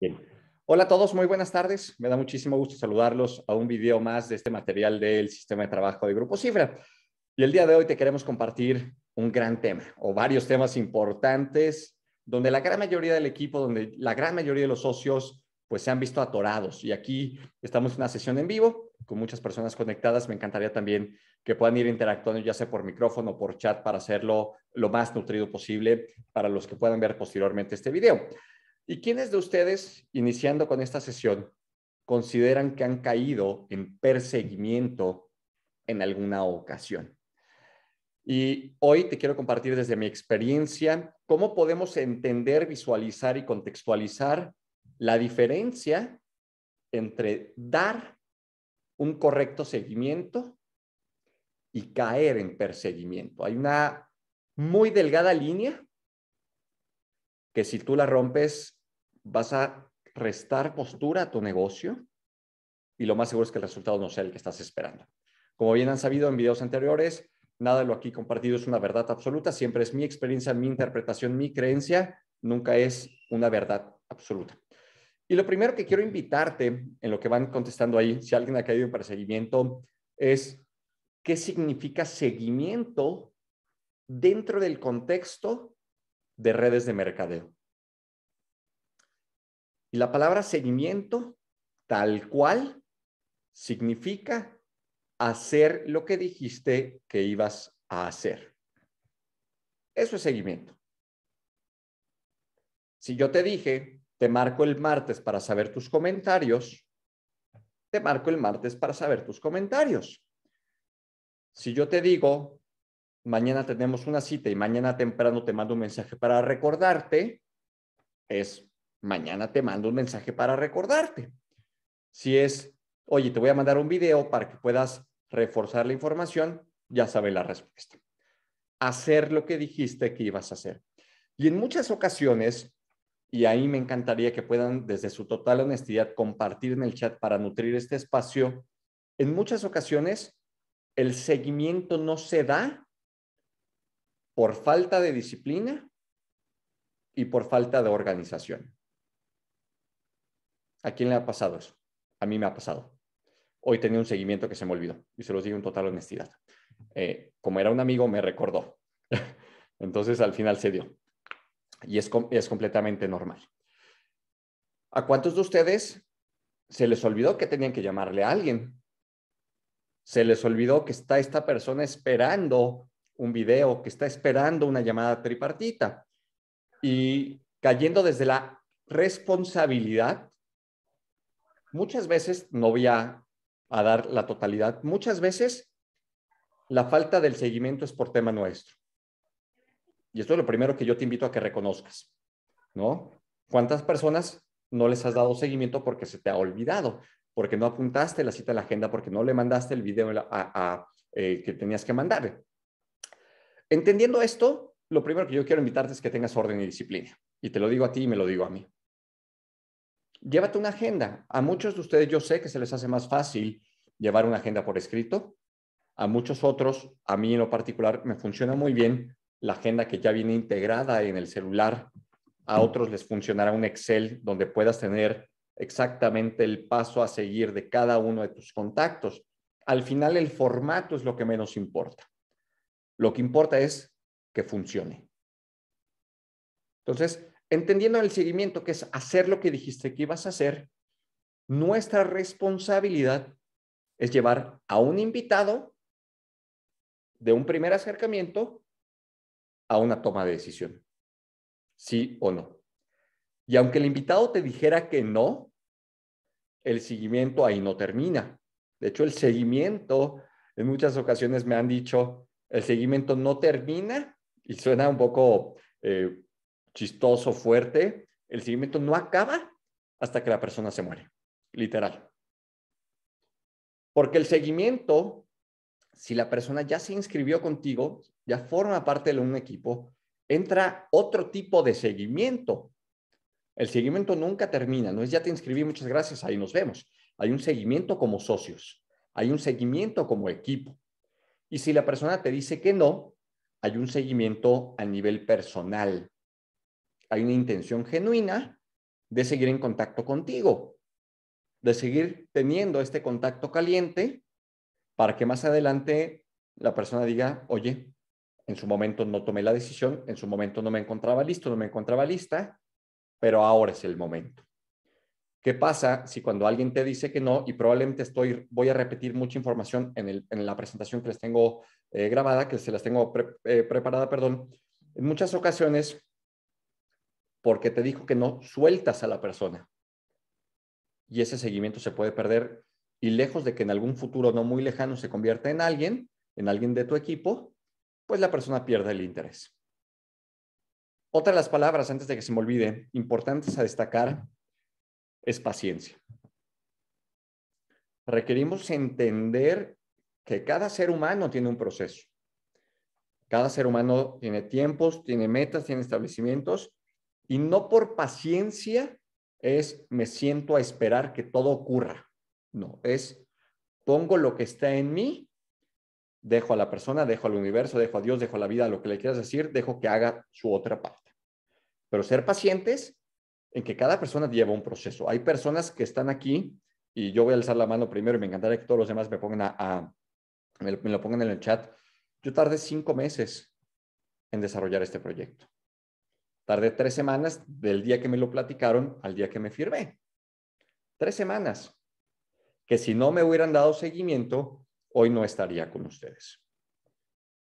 Bien. Hola a todos, muy buenas tardes. Me da muchísimo gusto saludarlos a un video más de este material del sistema de trabajo de Grupo Cifra. Y el día de hoy te queremos compartir un gran tema o varios temas importantes donde la gran mayoría del equipo, donde la gran mayoría de los socios pues se han visto atorados. Y aquí estamos en una sesión en vivo con muchas personas conectadas. Me encantaría también que puedan ir interactuando ya sea por micrófono o por chat para hacerlo lo más nutrido posible para los que puedan ver posteriormente este video. ¿Y quiénes de ustedes, iniciando con esta sesión, consideran que han caído en perseguimiento en alguna ocasión? Y hoy te quiero compartir desde mi experiencia cómo podemos entender, visualizar y contextualizar la diferencia entre dar un correcto seguimiento y caer en perseguimiento. Hay una muy delgada línea que si tú la rompes vas a restar postura a tu negocio y lo más seguro es que el resultado no sea el que estás esperando. Como bien han sabido en videos anteriores, nada de lo aquí compartido es una verdad absoluta, siempre es mi experiencia, mi interpretación, mi creencia, nunca es una verdad absoluta. Y lo primero que quiero invitarte en lo que van contestando ahí, si alguien ha caído en perseguimiento, es qué significa seguimiento dentro del contexto de redes de mercadeo. Y la palabra seguimiento, tal cual, significa hacer lo que dijiste que ibas a hacer. Eso es seguimiento. Si yo te dije, te marco el martes para saber tus comentarios, te marco el martes para saber tus comentarios. Si yo te digo, mañana tenemos una cita y mañana temprano te mando un mensaje para recordarte, es mañana te mando un mensaje para recordarte. Si es, oye, te voy a mandar un video para que puedas reforzar la información, ya sabes la respuesta. Hacer lo que dijiste que ibas a hacer. Y en muchas ocasiones, y ahí me encantaría que puedan desde su total honestidad compartir en el chat para nutrir este espacio, en muchas ocasiones el seguimiento no se da por falta de disciplina y por falta de organización. ¿A quién le ha pasado eso? A mí me ha pasado. Hoy tenía un seguimiento que se me olvidó y se los digo en total honestidad. Eh, como era un amigo, me recordó. Entonces al final se dio. Y es, es completamente normal. ¿A cuántos de ustedes se les olvidó que tenían que llamarle a alguien? Se les olvidó que está esta persona esperando un video, que está esperando una llamada tripartita. Y cayendo desde la responsabilidad, muchas veces, no voy a, dar la totalidad, muchas veces la falta del seguimiento es por tema nuestro. Y esto es lo primero que yo te invito a que reconozcas, ¿no? ¿Cuántas personas no les has dado seguimiento porque se te ha olvidado? Porque no apuntaste la cita a la agenda, porque no le mandaste el video eh, que tenías que mandar. Entendiendo esto, lo primero que yo quiero invitarte es que tengas orden y disciplina. Y te lo digo a ti y me lo digo a mí llévate una agenda. A muchos de ustedes yo sé que se les hace más fácil llevar una agenda por escrito. A muchos otros, a mí en lo particular, me funciona muy bien la agenda que ya viene integrada en el celular. A mm. otros les funcionará un Excel donde puedas tener exactamente el paso a seguir de cada uno de tus contactos. Al final el formato es lo que menos importa. Lo que importa es que funcione. Entonces, entendiendo el seguimiento, que es hacer lo que dijiste que ibas a hacer, nuestra responsabilidad es llevar a un invitado de un primer acercamiento a una toma de decisión, sí o no. Y aunque el invitado te dijera que no, el seguimiento ahí no termina. De hecho, el seguimiento, en muchas ocasiones me han dicho, el seguimiento no termina y suena un poco eh, chistoso, fuerte, el seguimiento no acaba hasta que la persona se muere, literal. Porque el seguimiento, si la persona ya se inscribió contigo, ya forma parte de un equipo, entra otro tipo de seguimiento. El seguimiento nunca termina, no es ya te inscribí, muchas gracias, ahí nos vemos. Hay un seguimiento como socios, hay un seguimiento como equipo. Y si la persona te dice que no, hay un seguimiento a nivel personal hay una intención genuina de seguir en contacto contigo, de seguir teniendo este contacto caliente para que más adelante la persona diga, oye, en su momento no tomé la decisión, en su momento no me encontraba listo, no me encontraba lista, pero ahora es el momento. ¿Qué pasa si cuando alguien te dice que no, y probablemente estoy, voy a repetir mucha información en, la presentación que les tengo eh, grabada, que se las tengo eh, preparada, perdón, en muchas ocasiones porque te dijo que no sueltas a la persona. Y ese seguimiento se puede perder y lejos de que en algún futuro no muy lejano se convierta en alguien, en alguien de tu equipo, pues la persona pierde el interés. Otra de las palabras, antes de que se me olvide, importantes a destacar, es paciencia. Requerimos entender que cada ser humano tiene un proceso. Cada ser humano tiene tiempos, tiene metas, tiene establecimientos y no por paciencia es me siento a esperar que todo ocurra. No, es pongo lo que está en mí, dejo a la persona, dejo al universo, dejo a Dios, dejo a la vida, lo que le quieras decir, dejo que haga su otra parte. Pero ser pacientes en que cada persona lleva un proceso. Hay personas que están aquí y yo voy a alzar la mano primero y me encantaría que todos los demás me pongan a, me lo pongan en el chat. Yo tardé cinco meses en desarrollar este proyecto. Tardé tres semanas del día que me lo platicaron al día que me firmé. Tres semanas. Que si no me hubieran dado seguimiento, hoy no estaría con ustedes.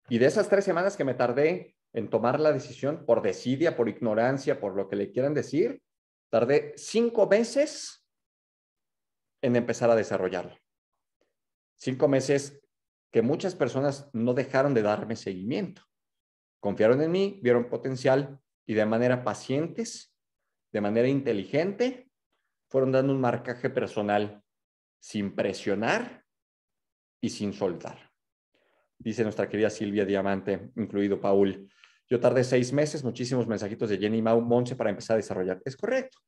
Y de esas tres semanas que me tardé en tomar la decisión por desidia, por ignorancia, por lo que le quieran decir, tardé cinco meses en empezar a desarrollarlo. Cinco meses que muchas personas no dejaron de darme seguimiento. Confiaron en mí, vieron potencial y de manera pacientes, de manera inteligente, fueron dando un marcaje personal sin presionar y sin soltar. Dice nuestra querida Silvia Diamante, incluido Paul. Yo tardé seis meses, muchísimos mensajitos de Jenny Mau para empezar a desarrollar. Es correcto.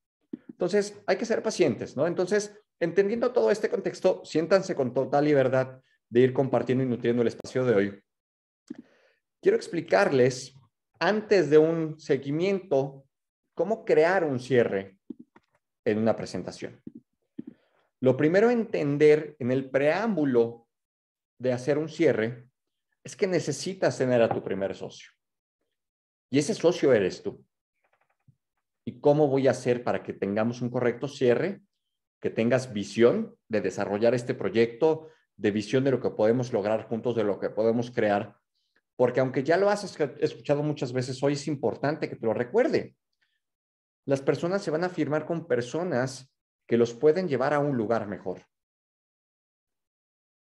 Entonces, hay que ser pacientes, ¿no? Entonces, entendiendo todo este contexto, siéntanse con total libertad de ir compartiendo y nutriendo el espacio de hoy. Quiero explicarles antes de un seguimiento, cómo crear un cierre en una presentación. Lo primero entender en el preámbulo de hacer un cierre es que necesitas tener a tu primer socio. Y ese socio eres tú. ¿Y cómo voy a hacer para que tengamos un correcto cierre? Que tengas visión de desarrollar este proyecto, de visión de lo que podemos lograr juntos, de lo que podemos crear porque aunque ya lo has escuchado muchas veces, hoy es importante que te lo recuerde. Las personas se van a firmar con personas que los pueden llevar a un lugar mejor,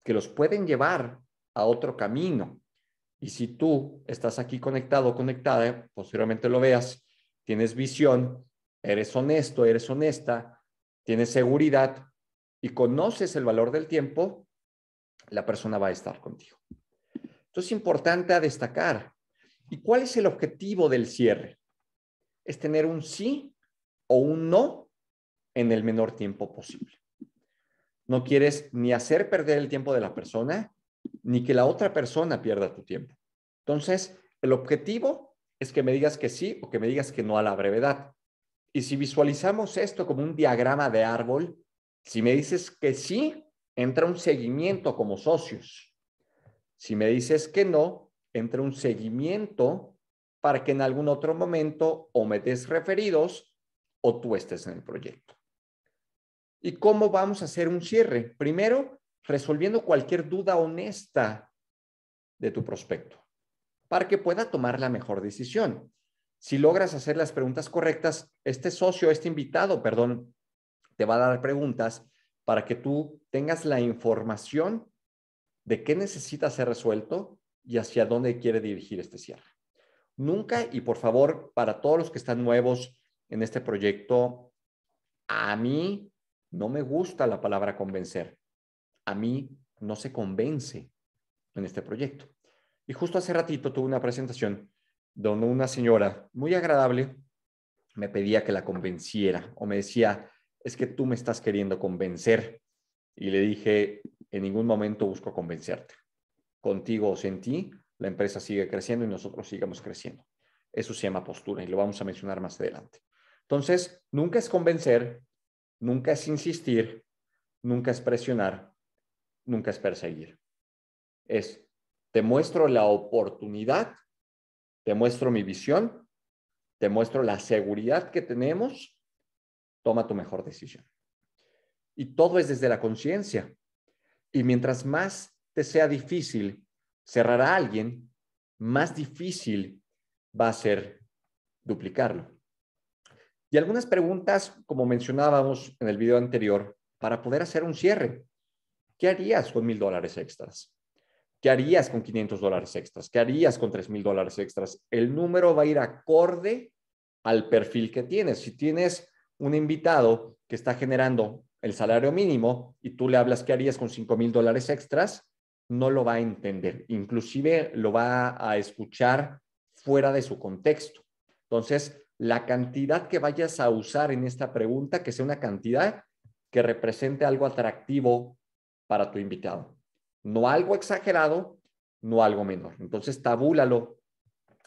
que los pueden llevar a otro camino. Y si tú estás aquí conectado o conectada, posteriormente lo veas, tienes visión, eres honesto, eres honesta, tienes seguridad y conoces el valor del tiempo, la persona va a estar contigo. Entonces, es importante destacar. ¿Y cuál es el objetivo del cierre? Es tener un sí o un no en el menor tiempo posible. No quieres ni hacer perder el tiempo de la persona, ni que la otra persona pierda tu tiempo. Entonces, el objetivo es que me digas que sí o que me digas que no a la brevedad. Y si visualizamos esto como un diagrama de árbol, si me dices que sí, entra un seguimiento como socios. Si me dices que no, entra un seguimiento para que en algún otro momento o me des referidos o tú estés en el proyecto. ¿Y cómo vamos a hacer un cierre? Primero, resolviendo cualquier duda honesta de tu prospecto para que pueda tomar la mejor decisión. Si logras hacer las preguntas correctas, este socio, este invitado, perdón, te va a dar preguntas para que tú tengas la información de qué necesita ser resuelto y hacia dónde quiere dirigir este cierre. Nunca, y por favor, para todos los que están nuevos en este proyecto, a mí no me gusta la palabra convencer. A mí no se convence en este proyecto. Y justo hace ratito tuve una presentación donde una señora muy agradable me pedía que la convenciera o me decía, es que tú me estás queriendo convencer. Y le dije, en ningún momento busco convencerte. Contigo o sin ti, la empresa sigue creciendo y nosotros sigamos creciendo. Eso se llama postura y lo vamos a mencionar más adelante. Entonces, nunca es convencer, nunca es insistir, nunca es presionar, nunca es perseguir. Es, te muestro la oportunidad, te muestro mi visión, te muestro la seguridad que tenemos, toma tu mejor decisión. Y todo es desde la conciencia. Y mientras más te sea difícil cerrar a alguien, más difícil va a ser duplicarlo. Y algunas preguntas, como mencionábamos en el video anterior, para poder hacer un cierre. ¿Qué harías con mil dólares extras? ¿Qué harías con 500 dólares extras? ¿Qué harías con 3 mil dólares extras? El número va a ir acorde al perfil que tienes. Si tienes un invitado que está generando el salario mínimo y tú le hablas qué harías con 5 mil dólares extras, no lo va a entender. Inclusive lo va a escuchar fuera de su contexto. Entonces, la cantidad que vayas a usar en esta pregunta, que sea una cantidad que represente algo atractivo para tu invitado. No algo exagerado, no algo menor. Entonces, tabúlalo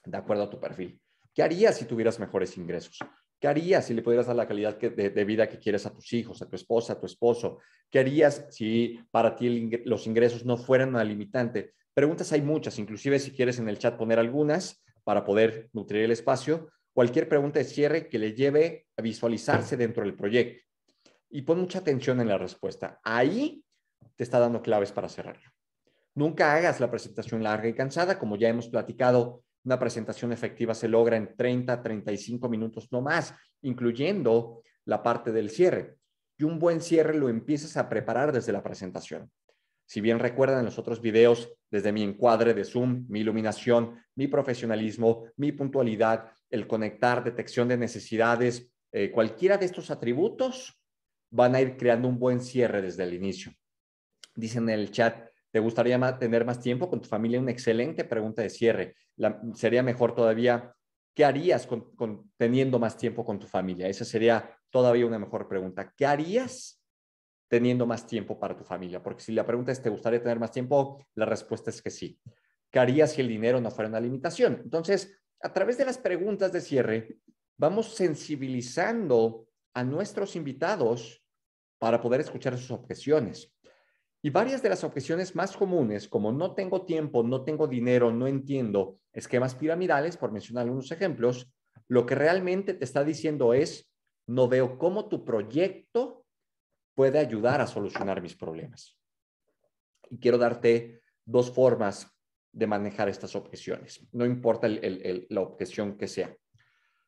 de acuerdo a tu perfil. ¿Qué harías si tuvieras mejores ingresos? ¿Qué harías si le pudieras dar la calidad de, vida que quieres a tus hijos, a tu esposa, a tu esposo? ¿Qué harías si para ti los ingresos no fueran una limitante? Preguntas hay muchas, inclusive si quieres en el chat poner algunas para poder nutrir el espacio. Cualquier pregunta de cierre que le lleve a visualizarse dentro del proyecto. Y pon mucha atención en la respuesta. Ahí te está dando claves para cerrarlo. Nunca hagas la presentación larga y cansada, como ya hemos platicado una presentación efectiva se logra en 30, 35 minutos no más, incluyendo la parte del cierre. Y un buen cierre lo empiezas a preparar desde la presentación. Si bien recuerdan en los otros videos, desde mi encuadre de Zoom, mi iluminación, mi profesionalismo, mi puntualidad, el conectar, detección de necesidades, eh, cualquiera de estos atributos van a ir creando un buen cierre desde el inicio. Dicen en el chat, ¿Te gustaría tener más tiempo con tu familia? Una excelente pregunta de cierre. La, sería mejor todavía, ¿qué harías teniendo más tiempo con tu familia? Esa sería todavía una mejor pregunta. ¿Qué harías teniendo más tiempo para tu familia? Porque si la pregunta es, ¿te gustaría tener más tiempo? La respuesta es que sí. ¿Qué harías si el dinero no fuera una limitación? Entonces, a través de las preguntas de cierre, vamos sensibilizando a nuestros invitados para poder escuchar sus objeciones. Y varias de las objeciones más comunes, como no tengo tiempo, no tengo dinero, no entiendo, esquemas piramidales, por mencionar algunos ejemplos, lo que realmente te está diciendo es, no veo cómo tu proyecto puede ayudar a solucionar mis problemas. Y quiero darte dos formas de manejar estas objeciones, no importa la objeción que sea.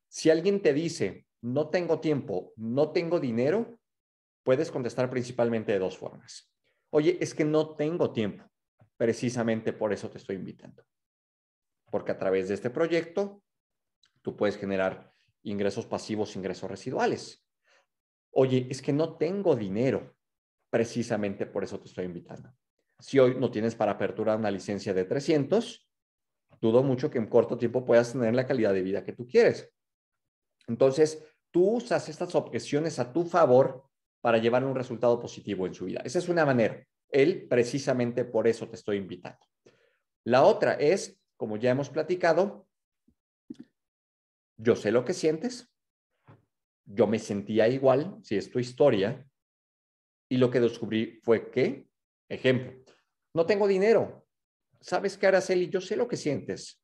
Si alguien te dice, no tengo tiempo, no tengo dinero, puedes contestar principalmente de dos formas. Oye, es que no tengo tiempo. Precisamente por eso te estoy invitando. Porque a través de este proyecto, tú puedes generar ingresos pasivos, ingresos residuales. Oye, es que no tengo dinero. Precisamente por eso te estoy invitando. Si hoy no tienes para apertura una licencia de 300, dudo mucho que en corto tiempo puedas tener la calidad de vida que tú quieres. Entonces, tú usas estas objeciones a tu favor para llevar un resultado positivo en su vida. Esa es una manera. Él, precisamente por eso te estoy invitando. La otra es, como ya hemos platicado, yo sé lo que sientes, yo me sentía igual, si es tu historia, y lo que descubrí fue que, ejemplo, no tengo dinero. ¿Sabes qué, Araceli? Yo sé lo que sientes.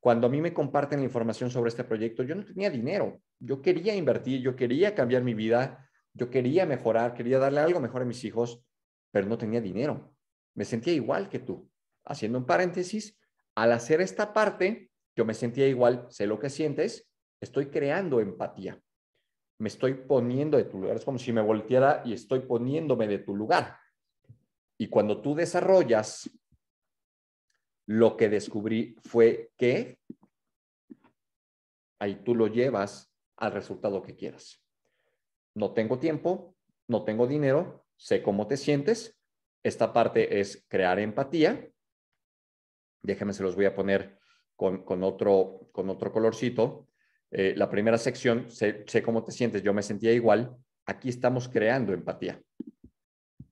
Cuando a mí me comparten la información sobre este proyecto, yo no tenía dinero. Yo quería invertir, yo quería cambiar mi vida, yo quería mejorar, quería darle algo mejor a mis hijos, pero no tenía dinero. Me sentía igual que tú. Haciendo un paréntesis, al hacer esta parte, yo me sentía igual, sé lo que sientes, estoy creando empatía. Me estoy poniendo de tu lugar. Es como si me volteara y estoy poniéndome de tu lugar. Y cuando tú desarrollas, lo que descubrí fue que ahí tú lo llevas al resultado que quieras no tengo tiempo, no tengo dinero, sé cómo te sientes. Esta parte es crear empatía. Déjenme, se los voy a poner con, otro, con otro colorcito. Eh, la primera sección, sé, sé cómo te sientes, yo me sentía igual. Aquí estamos creando empatía.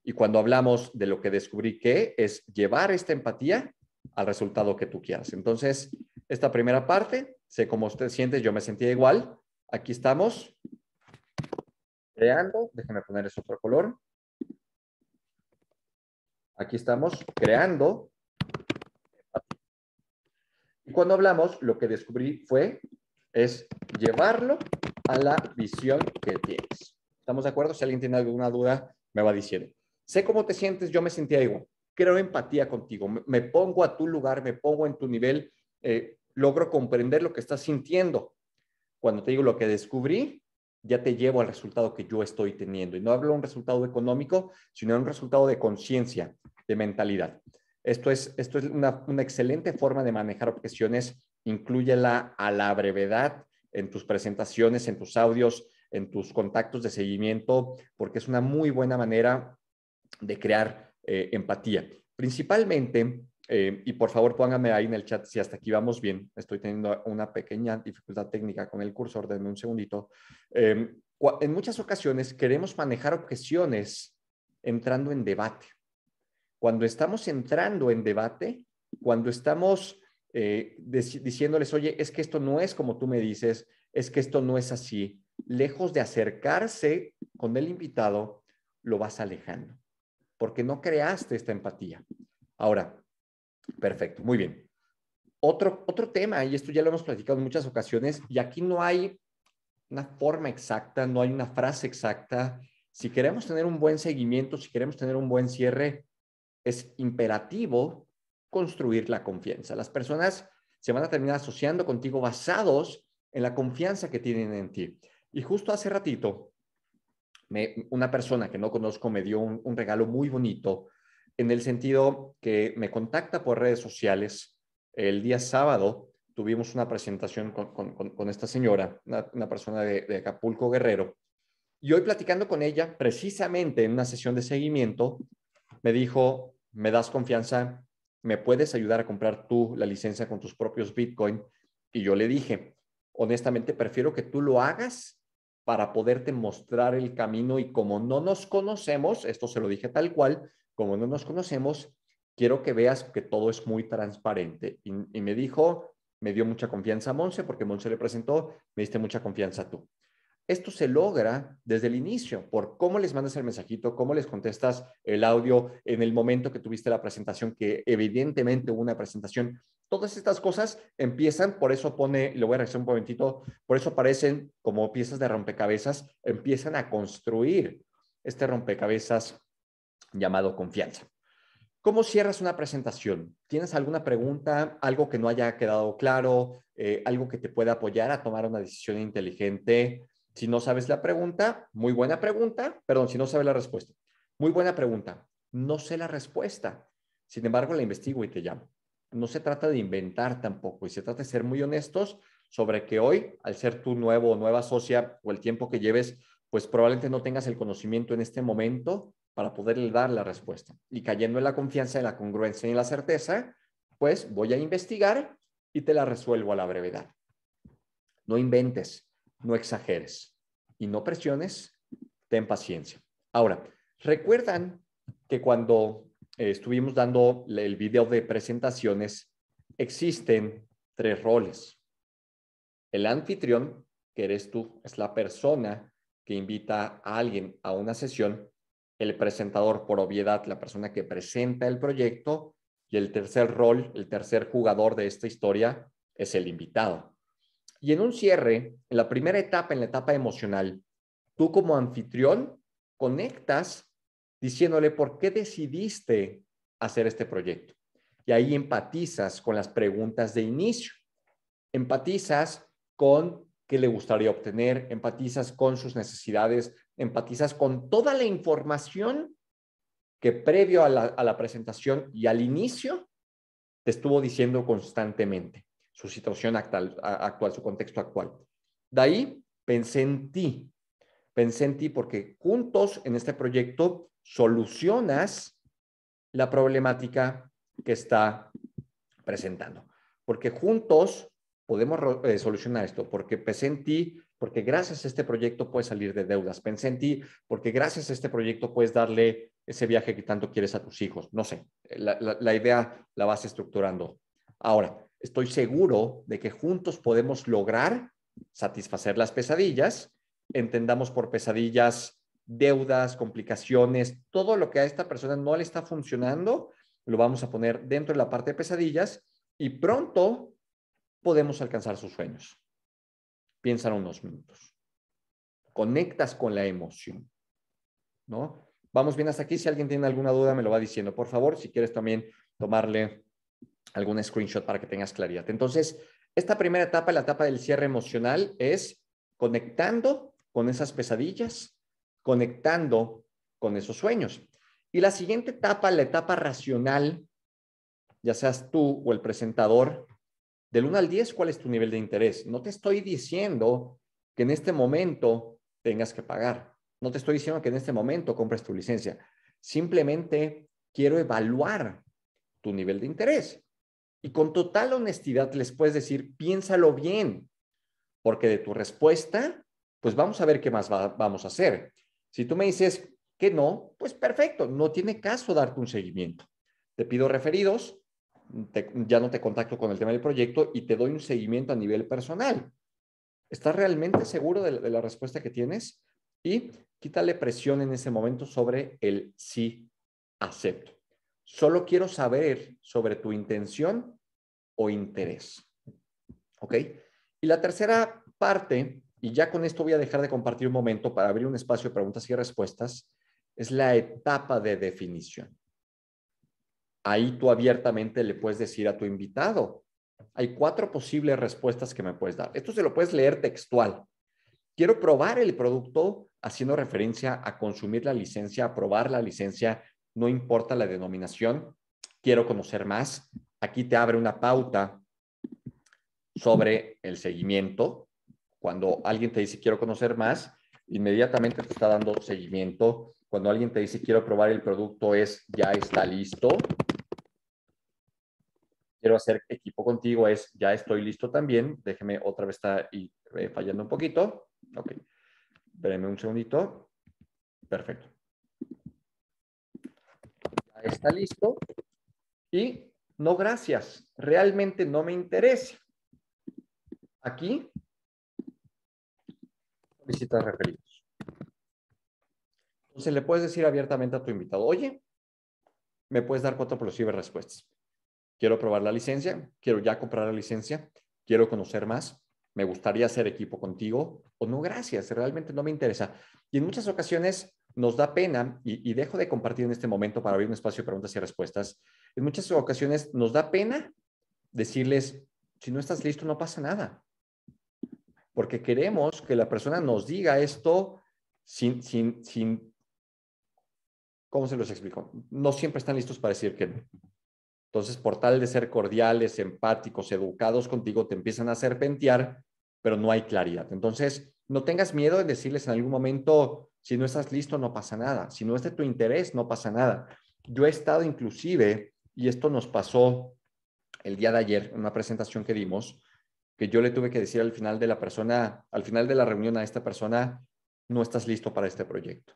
Y cuando hablamos de lo que descubrí que es llevar esta empatía al resultado que tú quieras. Entonces, esta primera parte, sé cómo te sientes, yo me sentía igual. Aquí estamos creando, déjenme poner ese otro color. Aquí estamos creando. Y cuando hablamos, lo que descubrí fue, es llevarlo a la visión que tienes. ¿Estamos de acuerdo? Si alguien tiene alguna duda, me va diciendo. Sé cómo te sientes, yo me sentía igual. Creo empatía contigo, me pongo a tu lugar, me pongo en tu nivel, eh, logro comprender lo que estás sintiendo. Cuando te digo lo que descubrí, ya te llevo al resultado que yo estoy teniendo. Y no hablo de un resultado económico, sino de un resultado de conciencia, de mentalidad. Esto es, esto es una, excelente forma de manejar objeciones. Inclúyela a la brevedad en tus presentaciones, en tus audios, en tus contactos de seguimiento, porque es una muy buena manera de crear eh, empatía. Principalmente eh, y por favor pónganme ahí en el chat si hasta aquí vamos bien. Estoy teniendo una pequeña dificultad técnica con el cursor, denme un segundito. Eh, en muchas ocasiones queremos manejar objeciones entrando en debate. Cuando estamos entrando en debate, cuando estamos eh, diciéndoles, oye, es que esto no es como tú me dices, es que esto no es así, lejos de acercarse con el invitado, lo vas alejando, porque no creaste esta empatía. Ahora, Perfecto, muy bien. Otro, otro tema, y esto ya lo hemos platicado en muchas ocasiones, y aquí no hay una forma exacta, no hay una frase exacta. Si queremos tener un buen seguimiento, si queremos tener un buen cierre, es imperativo construir la confianza. Las personas se van a terminar asociando contigo basados en la confianza que tienen en ti. Y justo hace ratito, me, una persona que no conozco me dio un, un regalo muy bonito en el sentido que me contacta por redes sociales. El día sábado tuvimos una presentación con, esta señora, una, persona de, de, Acapulco Guerrero. Y hoy platicando con ella, precisamente en una sesión de seguimiento, me dijo, me das confianza, me puedes ayudar a comprar tú la licencia con tus propios Bitcoin. Y yo le dije, honestamente, prefiero que tú lo hagas para poderte mostrar el camino y como no nos conocemos, esto se lo dije tal cual, como no nos conocemos, quiero que veas que todo es muy transparente. Y, me dijo, me dio mucha confianza a Monse, porque Monse le presentó, me diste mucha confianza tú. Esto se logra desde el inicio, por cómo les mandas el mensajito, cómo les contestas el audio en el momento que tuviste la presentación, que evidentemente hubo una presentación. Todas estas cosas empiezan, por eso pone, le voy a regresar un momentito, por eso parecen como piezas de rompecabezas, empiezan a construir este rompecabezas llamado confianza. ¿Cómo cierras una presentación? ¿Tienes alguna pregunta, algo que no haya quedado claro, eh, algo que te pueda apoyar a tomar una decisión inteligente? Si no sabes la pregunta, muy buena pregunta, perdón, si no sabes la respuesta, muy buena pregunta. No sé la respuesta, sin embargo la investigo y te llamo. No se trata de inventar tampoco y se trata de ser muy honestos sobre que hoy, al ser tu nuevo o nueva socia o el tiempo que lleves, pues probablemente no tengas el conocimiento en este momento para poderle dar la respuesta. Y cayendo en la confianza, en la congruencia y en la certeza, pues voy a investigar y te la resuelvo a la brevedad. No inventes, no exageres y no presiones, ten paciencia. Ahora, recuerdan que cuando eh, estuvimos dando el video de presentaciones, existen tres roles. El anfitrión, que eres tú, es la persona que invita a alguien a una sesión el presentador por obviedad, la persona que presenta el proyecto, y el tercer rol, el tercer jugador de esta historia es el invitado. Y en un cierre, en la primera etapa, en la etapa emocional, tú como anfitrión conectas diciéndole por qué decidiste hacer este proyecto. Y ahí empatizas con las preguntas de inicio. Empatizas con qué le gustaría obtener, empatizas con sus necesidades, empatizas con toda la información que previo a la, presentación y al inicio te estuvo diciendo constantemente, su situación actual, su contexto actual. De ahí pensé en ti, pensé en ti porque juntos en este proyecto solucionas la problemática que está presentando, porque juntos podemos eh, solucionar esto, porque pensé en ti porque gracias a este proyecto puedes salir de deudas. Pensé en ti porque gracias a este proyecto puedes darle ese viaje que tanto quieres a tus hijos. No sé, la, la idea la vas estructurando. Ahora, estoy seguro de que juntos podemos lograr satisfacer las pesadillas, entendamos por pesadillas deudas, complicaciones, todo lo que a esta persona no le está funcionando, lo vamos a poner dentro de la parte de pesadillas y pronto podemos alcanzar sus sueños piensan unos minutos. Conectas con la emoción, ¿no? Vamos bien hasta aquí. Si alguien tiene alguna duda, me lo va diciendo. Por favor, si quieres también tomarle algún screenshot para que tengas claridad. Entonces, esta primera etapa, la etapa del cierre emocional, es conectando con esas pesadillas, conectando con esos sueños. Y la siguiente etapa, la etapa racional, ya seas tú o el presentador, del 1 al 10, ¿cuál es tu nivel de interés? No te estoy diciendo que en este momento tengas que pagar. No te estoy diciendo que en este momento compres tu licencia. Simplemente quiero evaluar tu nivel de interés. Y con total honestidad les puedes decir, piénsalo bien, porque de tu respuesta, pues vamos a ver qué más vamos a hacer. Si tú me dices que no, pues perfecto, no tiene caso darte un seguimiento. Te pido referidos, ya no te contacto con el tema del proyecto y te doy un seguimiento a nivel personal. ¿Estás realmente seguro de, de la respuesta que tienes? Y quítale presión en ese momento sobre el sí acepto. Solo quiero saber sobre tu intención o interés. ¿Ok? Y la tercera parte, y ya con esto voy a dejar de compartir un momento para abrir un espacio de preguntas y respuestas, es la etapa de definición ahí tú abiertamente le puedes decir a tu invitado, hay cuatro posibles respuestas que me puedes dar. Esto se lo puedes leer textual. Quiero probar el producto haciendo referencia a consumir la licencia, a probar la licencia, no importa la denominación. Quiero conocer más. Aquí te abre una pauta sobre el seguimiento. Cuando alguien te dice quiero conocer más, inmediatamente te está dando seguimiento. Cuando alguien te dice quiero probar el producto es ya está listo, quiero hacer equipo contigo es, ya estoy listo también, déjeme otra vez está eh, fallando un poquito. Ok, espérenme un segundito. Perfecto. Ya está listo. Y no, gracias, realmente no me interesa. Aquí, Visitas referidos. Entonces le puedes decir abiertamente a tu invitado, oye, me puedes dar cuatro posibles respuestas quiero probar la licencia, quiero ya comprar la licencia, quiero conocer más, me gustaría hacer equipo contigo o no, gracias, realmente no me interesa. Y en muchas ocasiones nos da pena, y, dejo de compartir en este momento para abrir un espacio de preguntas y respuestas, en muchas ocasiones nos da pena decirles, si no estás listo, no pasa nada. Porque queremos que la persona nos diga esto sin, sin, sin ¿cómo se los explico? No siempre están listos para decir que entonces, por tal de ser cordiales, empáticos, educados contigo, te empiezan a serpentear, pero no hay claridad. Entonces, no tengas miedo de decirles en algún momento, si no estás listo, no pasa nada. Si no es de tu interés, no pasa nada. Yo he estado inclusive, y esto nos pasó el día de ayer, en una presentación que dimos, que yo le tuve que decir al final de la persona, al final de la reunión a esta persona, no estás listo para este proyecto.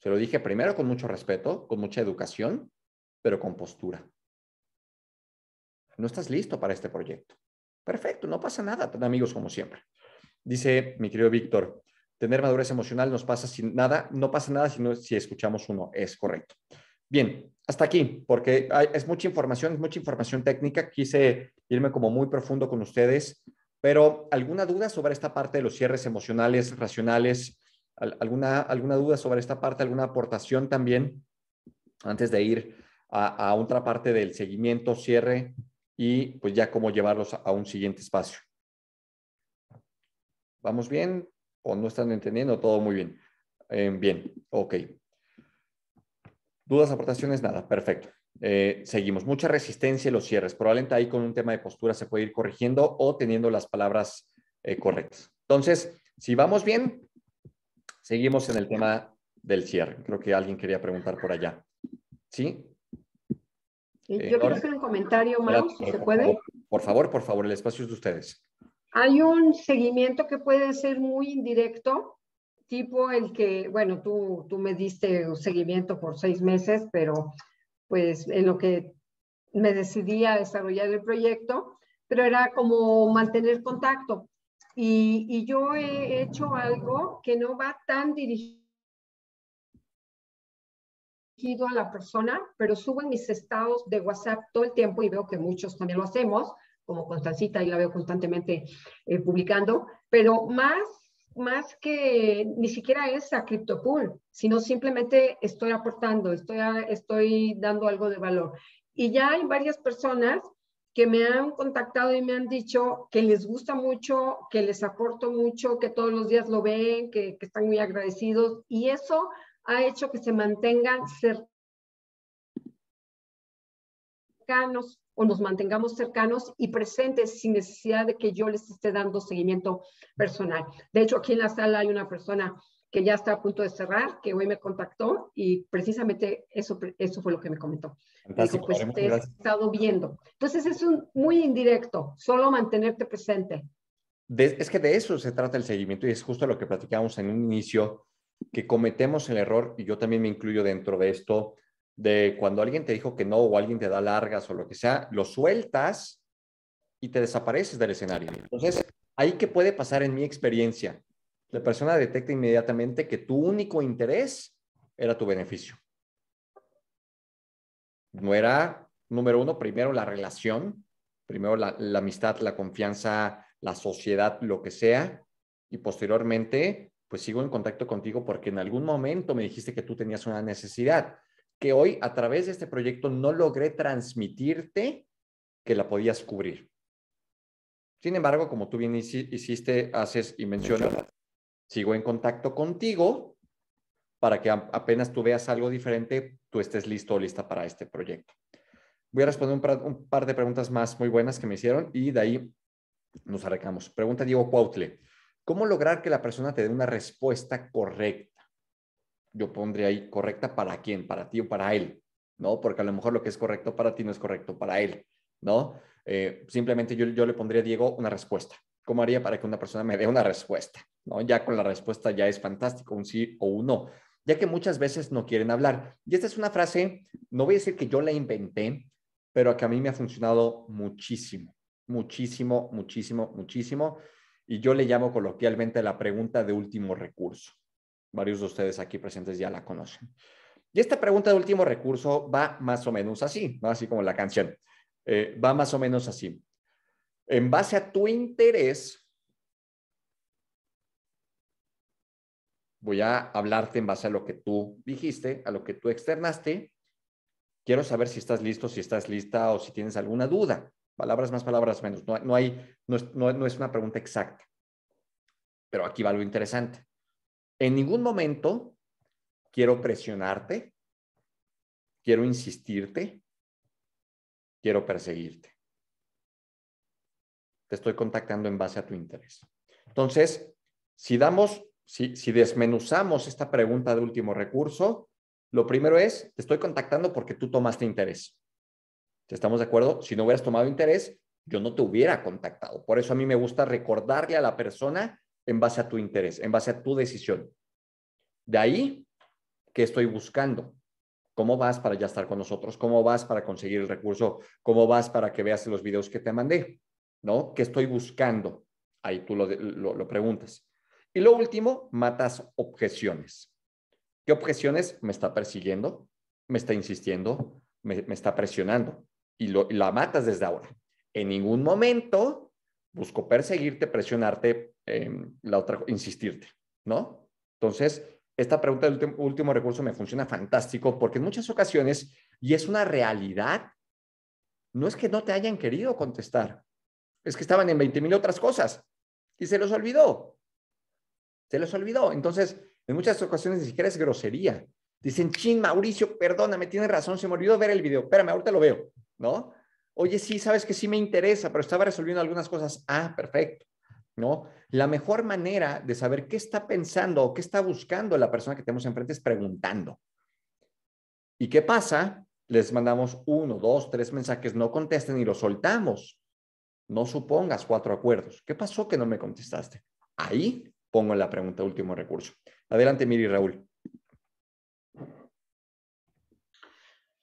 Se lo dije primero con mucho respeto, con mucha educación, pero con postura. No estás listo para este proyecto. Perfecto, no pasa nada, tan amigos como siempre. Dice mi querido Víctor, tener madurez emocional nos pasa sin nada, no pasa nada si, si escuchamos uno, es correcto. Bien, hasta aquí, porque es mucha información, es mucha información técnica, quise irme como muy profundo con ustedes, pero ¿alguna duda sobre esta parte de los cierres emocionales, racionales? ¿Alguna, alguna duda sobre esta parte, alguna aportación también antes de ir a, otra parte del seguimiento, cierre y pues ya cómo llevarlos a, un siguiente espacio. ¿Vamos bien? ¿O no están entendiendo? Todo muy bien. Eh, bien, ok. ¿Dudas, aportaciones? Nada, perfecto. Eh, seguimos. Mucha resistencia en los cierres. Probablemente ahí con un tema de postura se puede ir corrigiendo o teniendo las palabras eh, correctas. Entonces, si vamos bien, seguimos en el tema del cierre. Creo que alguien quería preguntar por allá. ¿Sí? Eh, yo quiero hacer un comentario, Mau, si se puede. Por, favor, por favor, el espacio es de ustedes. Hay un seguimiento que puede ser muy indirecto, tipo el que, bueno, tú, tú me diste un seguimiento por seis meses, pero pues en lo que me decidí a desarrollar el proyecto, pero era como mantener contacto. Y, y yo he hecho algo que no va tan dirigido a la persona, pero subo en mis estados de WhatsApp todo el tiempo y veo que muchos también lo hacemos, como Constancita, y la veo constantemente eh, publicando, pero más, más que ni siquiera es a CryptoPool, sino simplemente estoy aportando, estoy, estoy dando algo de valor. Y ya hay varias personas que me han contactado y me han dicho que les gusta mucho, que les aporto mucho, que todos los días lo ven, que, que están muy agradecidos. Y eso ha hecho que se mantengan cercanos o nos mantengamos cercanos y presentes sin necesidad de que yo les esté dando seguimiento personal. De hecho, aquí en la sala hay una persona que ya está a punto de cerrar, que hoy me contactó y precisamente eso, eso fue lo que me comentó. Entonces, pues te he estado viendo. Entonces es un muy indirecto, solo mantenerte presente. es que de eso se trata el seguimiento y es justo lo que platicábamos en un inicio que cometemos el error, y yo también me incluyo dentro de esto, de cuando alguien te dijo que no o alguien te da largas o lo que sea, lo sueltas y te desapareces del escenario. Entonces, ahí que puede pasar en mi experiencia. La persona detecta inmediatamente que tu único interés era tu beneficio. No era, número uno, primero la relación, primero la, la amistad, la confianza, la sociedad, lo que sea, y posteriormente pues sigo en contacto contigo porque en algún momento me dijiste que tú tenías una necesidad que hoy a través de este proyecto no logré transmitirte que la podías cubrir. Sin embargo, como tú bien hiciste, haces y mencionas, sigo en contacto contigo para que apenas tú veas algo diferente, tú estés listo o lista para este proyecto. Voy a responder un par, de preguntas más muy buenas que me hicieron y de ahí nos arreglamos, Pregunta Diego Cuautle. ¿Cómo lograr que la persona te dé una respuesta correcta? Yo pondría ahí correcta para quién, para ti o para él, ¿no? Porque a lo mejor lo que es correcto para ti no es correcto para él, ¿no? Eh, simplemente yo, le pondría a Diego una respuesta. ¿Cómo haría para que una persona me dé una respuesta? Ya con la respuesta ya es fantástico, un sí o un no, ya que muchas veces no quieren hablar. Y esta es una frase, no voy a decir que yo la inventé, pero que a mí me ha funcionado muchísimo, muchísimo, muchísimo, muchísimo y yo le llamo coloquialmente la pregunta de último recurso. Varios de ustedes aquí presentes ya la conocen. Y esta pregunta de último recurso va más o menos así, va así como la canción. Eh, va más o menos así. En base a tu interés, voy a hablarte en base a lo que tú dijiste, a lo que tú externaste. Quiero saber si estás listo, si estás lista o si tienes alguna duda. Palabras más, palabras menos. No, hay, no es, una pregunta exacta. Pero aquí va lo interesante. En ningún momento quiero presionarte, quiero insistirte, quiero perseguirte. Te estoy contactando en base a tu interés. Entonces, si damos, si, si desmenuzamos esta pregunta de último recurso, lo primero es, te estoy contactando porque tú tomaste interés. ¿Estamos de acuerdo? Si no hubieras tomado interés, yo no te hubiera contactado. Por eso a mí me gusta recordarle a la persona en base a tu interés, en base a tu decisión. De ahí que estoy buscando. ¿Cómo vas para ya estar con nosotros? ¿Cómo vas para conseguir el recurso? ¿Cómo vas para que veas los videos que te mandé? ¿No? ¿Qué estoy buscando? Ahí tú lo, preguntas. Y lo último, matas objeciones. ¿Qué objeciones me está persiguiendo? ¿Me está insistiendo? me está presionando? y, la matas desde ahora. En ningún momento busco perseguirte, presionarte, em, la otra, insistirte, ¿no? Entonces, esta pregunta del último recurso me funciona fantástico porque en muchas ocasiones, y es una realidad, no es que no te hayan querido contestar, es que estaban en 20 mil otras cosas y se los olvidó. Se los olvidó. Entonces, en muchas ocasiones ni siquiera es grosería. Dicen, chin, Mauricio, perdóname, tienes razón, se me olvidó ver el video. Espérame, ahorita lo veo. ¿no? Oye, sí, sabes que sí me interesa, pero estaba resolviendo algunas cosas. Ah, perfecto, ¿no? La mejor manera de saber qué está pensando o qué está buscando la persona que tenemos enfrente es preguntando. ¿Y qué pasa? Les mandamos uno, dos, tres mensajes, no contesten y los soltamos. No supongas cuatro acuerdos. ¿Qué pasó que no me contestaste? Ahí pongo la pregunta último recurso. Adelante, Miri Raúl.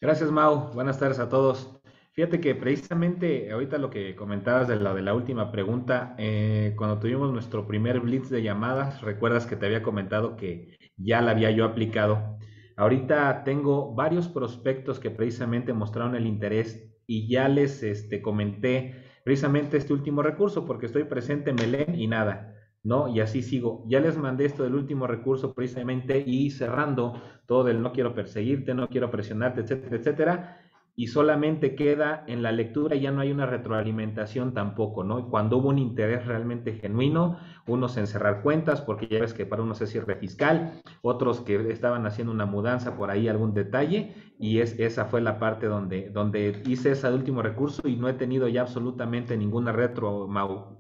Gracias, Mau. Buenas tardes a todos. Fíjate que precisamente ahorita lo que comentabas de la de la última pregunta, eh, cuando tuvimos nuestro primer blitz de llamadas, recuerdas que te había comentado que ya la había yo aplicado. Ahorita tengo varios prospectos que precisamente mostraron el interés y ya les este, comenté precisamente este último recurso porque estoy presente, me leen y nada, ¿no? Y así sigo. Ya les mandé esto del último recurso precisamente y cerrando todo del no quiero perseguirte, no quiero presionarte, etcétera, etcétera y solamente queda en la lectura y ya no hay una retroalimentación tampoco, ¿no? Cuando hubo un interés realmente genuino, unos en cerrar cuentas, porque ya ves que para uno es cierre fiscal, otros que estaban haciendo una mudanza por ahí, algún detalle, y es, esa fue la parte donde, donde hice ese último recurso y no he tenido ya absolutamente ninguna retro, Mau.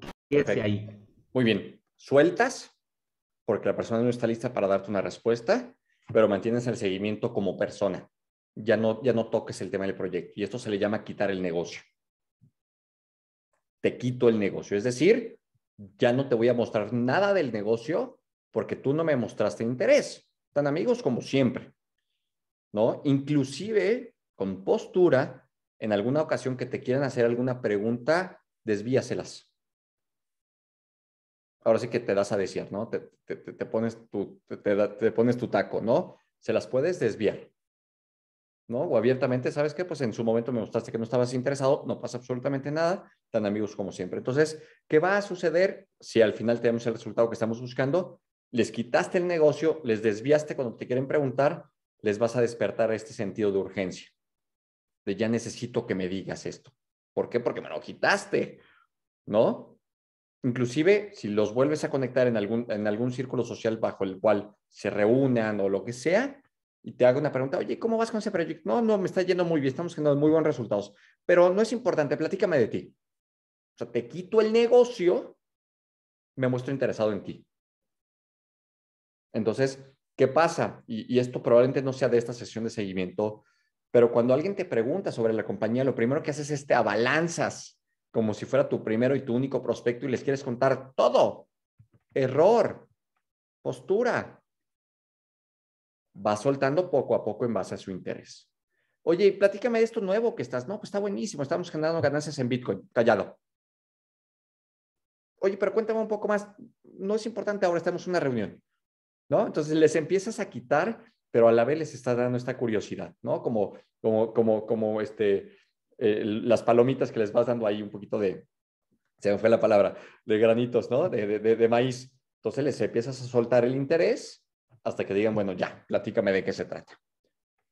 ahí. Muy bien, sueltas, porque la persona no está lista para darte una respuesta, pero mantienes el seguimiento como persona ya no, ya no toques el tema del proyecto. Y esto se le llama quitar el negocio. Te quito el negocio. Es decir, ya no te voy a mostrar nada del negocio porque tú no me mostraste interés. Tan amigos como siempre. ¿No? Inclusive con postura, en alguna ocasión que te quieran hacer alguna pregunta, desvíaselas. Ahora sí que te das a decir, ¿no? Te, pones, tu, te pones tu taco, ¿no? Se las puedes desviar o abiertamente, ¿sabes qué? Pues en su momento me mostraste que no estabas interesado, no pasa absolutamente nada, tan amigos como siempre. Entonces, ¿qué va a suceder si al final tenemos el resultado que estamos buscando? Les quitaste el negocio, les desviaste cuando te quieren preguntar, les vas a despertar este sentido de urgencia, de ya necesito que me digas esto. ¿Por qué? Porque me lo quitaste, ¿no? Inclusive, si los vuelves a conectar en algún, en algún círculo social bajo el cual se reúnan o lo que sea, y te hago una pregunta, oye, ¿cómo vas con ese proyecto? No, no, me está yendo muy bien, estamos generando muy buenos resultados, pero no es importante, platícame de ti. O sea, te quito el negocio, me muestro interesado en ti. Entonces, ¿qué pasa? Y, y esto probablemente no sea de esta sesión de seguimiento, pero cuando alguien te pregunta sobre la compañía, lo primero que haces es te abalanzas como si fuera tu primero y tu único prospecto y les quieres contar todo. Error, postura, va soltando poco a poco en base a su interés. Oye, platícame de esto nuevo que estás. No, pues está buenísimo, estamos generando ganancias en Bitcoin. Callado. Oye, pero cuéntame un poco más. No es importante, ahora estamos en una reunión. ¿No? Entonces les empiezas a quitar, pero a la vez les estás dando esta curiosidad, ¿no? Como, como, como, como este, las palomitas que les vas dando ahí un poquito de, se me fue la palabra, de granitos, ¿no? De, de, maíz. Entonces les empiezas a soltar el interés hasta que digan, bueno, ya, platícame de qué se trata.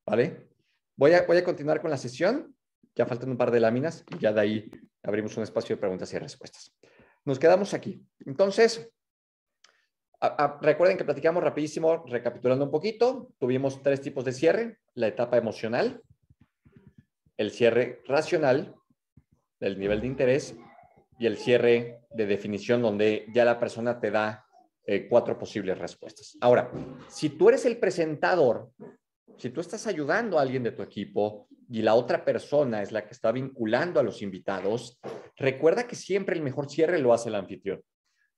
¿Vale? Voy a, voy a continuar con la sesión. Ya faltan un par de láminas y ya de ahí abrimos un espacio de preguntas y respuestas. Nos quedamos aquí. Entonces, recuerden que platicamos rapidísimo, recapitulando un poquito. Tuvimos tres tipos de cierre. La etapa emocional, el cierre racional, del nivel de interés y el cierre de definición donde ya la persona te da eh, cuatro posibles respuestas. Ahora, si tú eres el presentador, si tú estás ayudando a alguien de tu equipo y la otra persona es la que está vinculando a los invitados, recuerda que siempre el mejor cierre lo hace el anfitrión.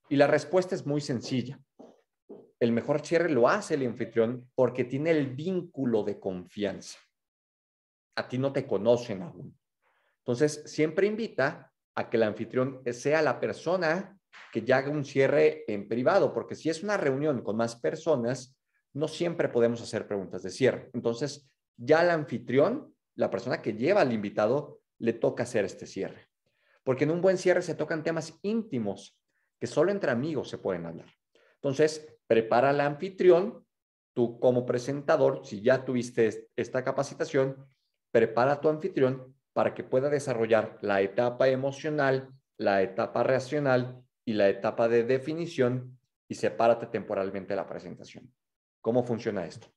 Y la respuesta es muy sencilla. El mejor cierre lo hace el anfitrión porque tiene el vínculo de confianza. A ti no te conocen aún. Entonces, siempre invita a que el anfitrión sea la persona que ya haga un cierre en privado, porque si es una reunión con más personas, no siempre podemos hacer preguntas de cierre. Entonces, ya el anfitrión, la persona que lleva al invitado, le toca hacer este cierre. Porque en un buen cierre se tocan temas íntimos que solo entre amigos se pueden hablar. Entonces, prepara al anfitrión, tú como presentador, si ya tuviste esta capacitación, prepara a tu anfitrión para que pueda desarrollar la etapa emocional, la etapa racional y la etapa de definición y sepárate temporalmente la presentación. ¿Cómo funciona esto?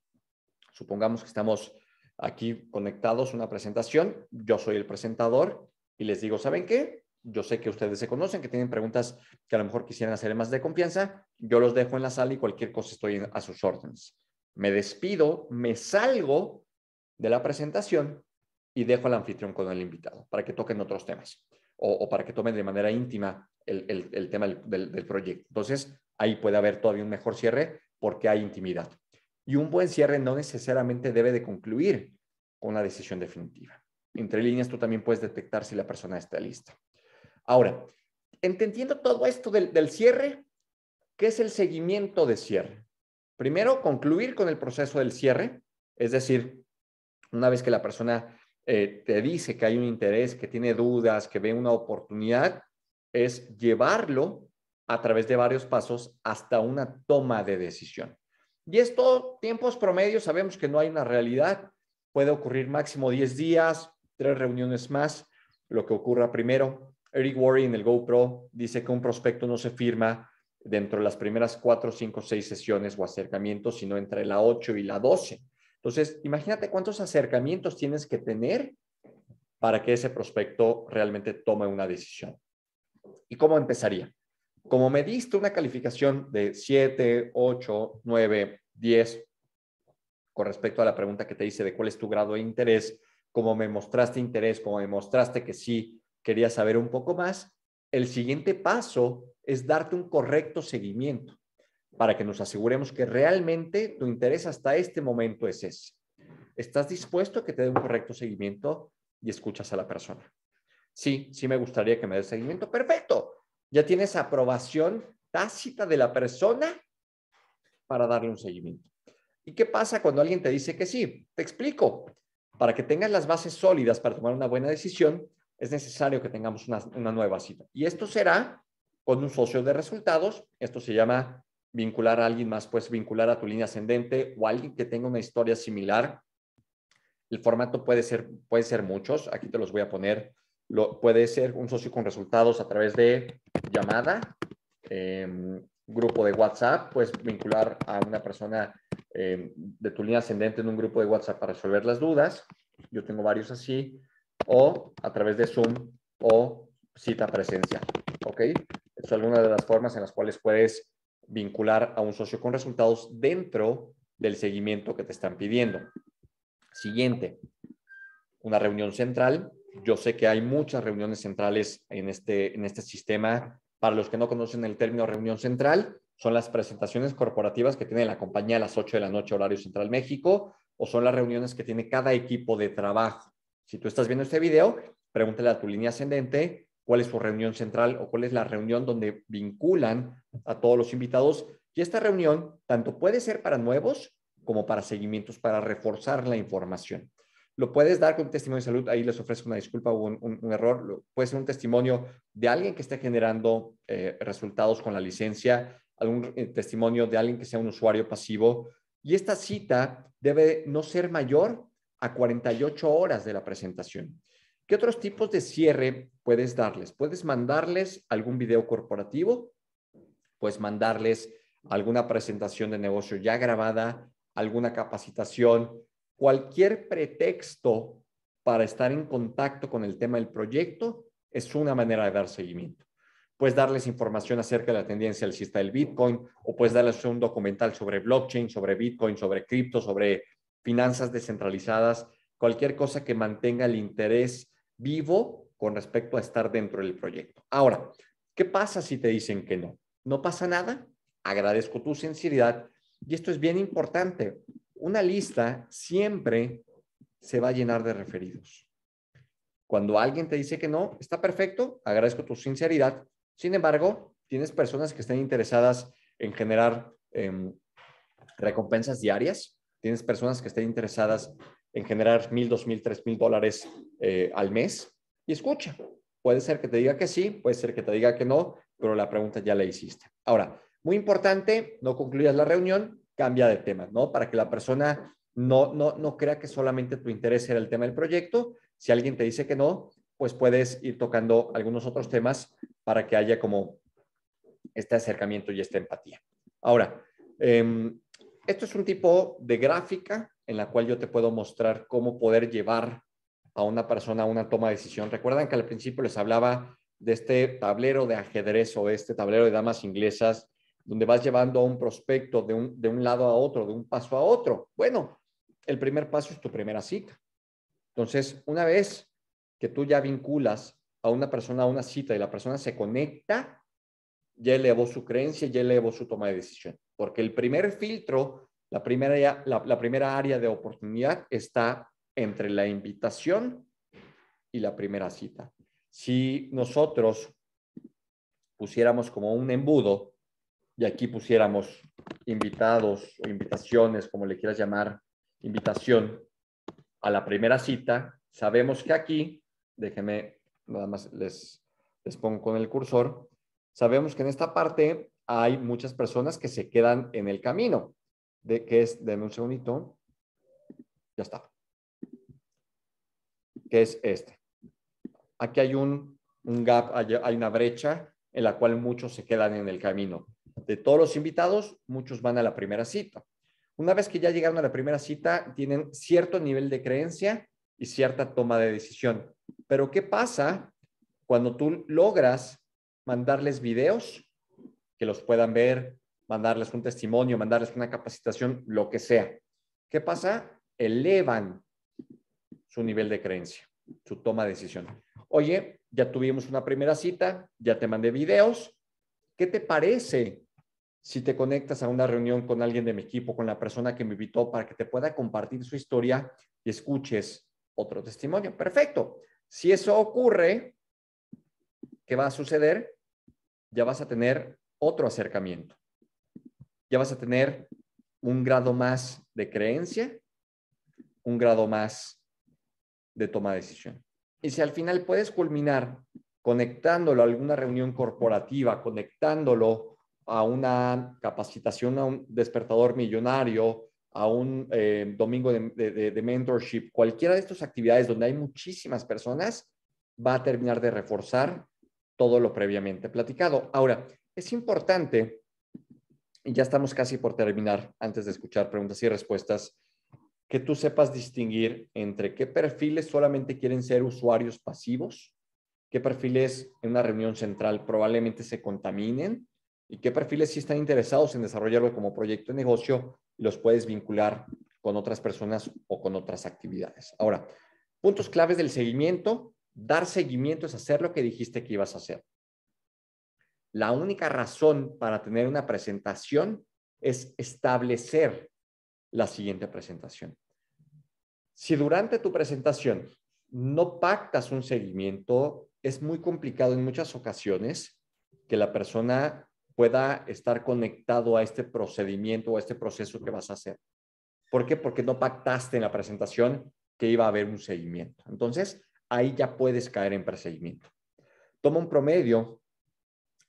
Supongamos que estamos aquí conectados una presentación, yo soy el presentador y les digo, ¿saben qué? Yo sé que ustedes se conocen, que tienen preguntas que a lo mejor quisieran hacer más de confianza, yo los dejo en la sala y cualquier cosa estoy a sus órdenes. Me despido, me salgo de la presentación y dejo al anfitrión con el invitado para que toquen otros temas o, o para que tomen de manera íntima el, tema del, proyecto. Entonces, ahí puede haber todavía un mejor cierre porque hay intimidad. Y un buen cierre no necesariamente debe de concluir con una decisión definitiva. Entre líneas, tú también puedes detectar si la persona está lista. Ahora, entendiendo todo esto del, cierre, ¿qué es el seguimiento de cierre? Primero, concluir con el proceso del cierre, es decir, una vez que la persona eh, te dice que hay un interés, que tiene dudas, que ve una oportunidad, es llevarlo a través de varios pasos hasta una toma de decisión. Y esto, tiempos promedios, sabemos que no hay una realidad. Puede ocurrir máximo 10 días, tres reuniones más, lo que ocurra primero. Eric worry en el GoPro dice que un prospecto no se firma dentro de las primeras 4, 5, 6 sesiones o acercamientos, sino entre la 8 y la 12. Entonces, imagínate cuántos acercamientos tienes que tener para que ese prospecto realmente tome una decisión y cómo empezaría. Como me diste una calificación de 7, 8, 9, 10 con respecto a la pregunta que te hice de cuál es tu grado de interés, como me mostraste interés, como me mostraste que sí quería saber un poco más, el siguiente paso es darte un correcto seguimiento para que nos aseguremos que realmente tu interés hasta este momento es ese. ¿Estás dispuesto a que te dé un correcto seguimiento y escuchas a la persona? sí, sí me gustaría que me des seguimiento. Perfecto. Ya tienes aprobación tácita de la persona para darle un seguimiento. ¿Y qué pasa cuando alguien te dice que sí? Te explico. Para que tengas las bases sólidas para tomar una buena decisión, es necesario que tengamos una, nueva cita. Y esto será con un socio de resultados. Esto se llama vincular a alguien más, pues vincular a tu línea ascendente o alguien que tenga una historia similar. El formato puede ser, puede ser muchos. Aquí te los voy a poner lo, puede ser un socio con resultados a través de llamada, em, grupo de WhatsApp, puedes vincular a una persona em, de tu línea ascendente en un grupo de WhatsApp para resolver las dudas. Yo tengo varios así, o a través de Zoom o cita presencial. ¿Ok? Es alguna de las formas en las cuales puedes vincular a un socio con resultados dentro del seguimiento que te están pidiendo. Siguiente, una reunión central yo sé que hay muchas reuniones centrales en este, en este sistema. Para los que no conocen el término reunión central, son las presentaciones corporativas que tiene la compañía a las 8 de la noche, horario central México, o son las reuniones que tiene cada equipo de trabajo. Si tú estás viendo este video, pregúntale a tu línea ascendente cuál es su reunión central o cuál es la reunión donde vinculan a todos los invitados. Y esta reunión tanto puede ser para nuevos como para seguimientos, para reforzar la información lo puedes dar con un testimonio de salud, ahí les ofrezco una disculpa o un, error, puede ser un testimonio de alguien que esté generando eh, resultados con la licencia, algún eh, testimonio de alguien que sea un usuario pasivo, y esta cita debe no ser mayor a 48 horas de la presentación. ¿Qué otros tipos de cierre puedes darles? Puedes mandarles algún video corporativo, puedes mandarles alguna presentación de negocio ya grabada, alguna capacitación, cualquier pretexto para estar en contacto con el tema del proyecto es una manera de dar seguimiento. Puedes darles información acerca de la tendencia alcista del Bitcoin o puedes darles un documental sobre blockchain, sobre Bitcoin, sobre cripto, sobre finanzas descentralizadas, cualquier cosa que mantenga el interés vivo con respecto a estar dentro del proyecto. Ahora, ¿qué pasa si te dicen que no? No pasa nada. Agradezco tu sinceridad. Y esto es bien importante una lista siempre se va a llenar de referidos. Cuando alguien te dice que no, está perfecto, agradezco tu sinceridad. Sin embargo, tienes personas que estén interesadas en generar em, recompensas diarias, tienes personas que estén interesadas en generar mil, dos mil, tres mil dólares eh, al mes. Y escucha, puede ser que te diga que sí, puede ser que te diga que no, pero la pregunta ya la hiciste. Ahora, muy importante, no concluyas la reunión, cambia de tema, ¿no? Para que la persona no, no, crea que solamente tu interés era el tema del proyecto. Si alguien te dice que no, pues puedes ir tocando algunos otros temas para que haya como este acercamiento y esta empatía. Ahora, em, esto es un tipo de gráfica en la cual yo te puedo mostrar cómo poder llevar a una persona a una toma de decisión. Recuerdan que al principio les hablaba de este tablero de ajedrez o este tablero de damas inglesas donde vas llevando a un prospecto de un, de un lado a otro, de un paso a otro. Bueno, el primer paso es tu primera cita. Entonces, una vez que tú ya vinculas a una persona a una cita y la persona se conecta, ya elevó su creencia, ya elevó su toma de decisión. Porque el primer filtro, la primera, la primera área de oportunidad está entre la invitación y la primera cita. Si nosotros pusiéramos como un embudo y aquí pusiéramos invitados o invitaciones, como le quieras llamar, invitación a la primera cita, sabemos que aquí, déjenme, nada más les, les pongo con el cursor, sabemos que en esta parte hay muchas personas que se quedan en el camino, de que es, denme un segundito, ya está, ¿Qué es este. Aquí hay un, gap, hay una brecha en la cual muchos se quedan en el camino de todos los invitados, muchos van a la primera cita. Una vez que ya llegaron a la primera cita, tienen cierto nivel de creencia y cierta toma de decisión. Pero ¿qué pasa cuando tú logras mandarles videos que los puedan ver, mandarles un testimonio, mandarles una capacitación, lo que sea? ¿Qué pasa? Elevan su nivel de creencia, su toma de decisión. Oye, ya tuvimos una primera cita, ya te mandé videos. ¿Qué te parece si te conectas a una reunión con alguien de mi equipo, con la persona que me invitó, para que te pueda compartir su historia y escuches otro testimonio. Perfecto. Si eso ocurre, ¿qué va a suceder? Ya vas a tener otro acercamiento. Ya vas a tener un grado más de creencia, un grado más de toma de decisión. Y si al final puedes culminar conectándolo a alguna reunión corporativa, conectándolo a una capacitación, a un despertador millonario, a un eh, domingo de, mentorship, cualquiera de estas actividades donde hay muchísimas personas, va a terminar de reforzar todo lo previamente platicado. Ahora, es importante, y ya estamos casi por terminar antes de escuchar preguntas y respuestas, que tú sepas distinguir entre qué perfiles solamente quieren ser usuarios pasivos, qué perfiles en una reunión central probablemente se contaminen y qué perfiles si están interesados en desarrollarlo como proyecto de negocio los puedes vincular con otras personas o con otras actividades. Ahora, puntos claves del seguimiento. Dar seguimiento es hacer lo que dijiste que ibas a hacer. La única razón para tener una presentación es establecer la siguiente presentación. Si durante tu presentación no pactas un seguimiento, es muy complicado en muchas ocasiones que la persona pueda estar conectado a este procedimiento o a este proceso que vas a hacer. ¿Por qué? Porque no pactaste en la presentación que iba a haber un seguimiento. Entonces, ahí ya puedes caer en perseguimiento. Toma un promedio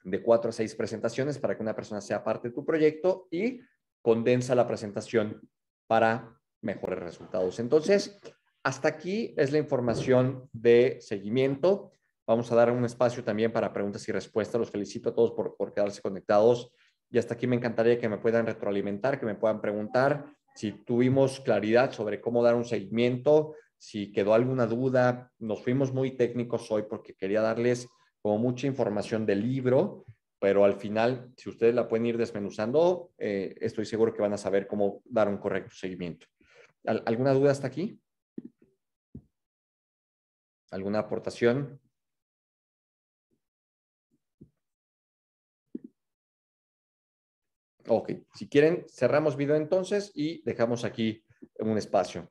de cuatro a seis presentaciones para que una persona sea parte de tu proyecto y condensa la presentación para mejores resultados. Entonces, hasta aquí es la información de seguimiento. Vamos a dar un espacio también para preguntas y respuestas. Los felicito a todos por, quedarse conectados. Y hasta aquí me encantaría que me puedan retroalimentar, que me puedan preguntar si tuvimos claridad sobre cómo dar un seguimiento, si quedó alguna duda. Nos fuimos muy técnicos hoy porque quería darles como mucha información del libro, pero al final, si ustedes la pueden ir desmenuzando, eh, estoy seguro que van a saber cómo dar un correcto seguimiento. ¿Alguna duda hasta aquí? ¿Alguna aportación? Ok, si quieren, cerramos video entonces y dejamos aquí un espacio.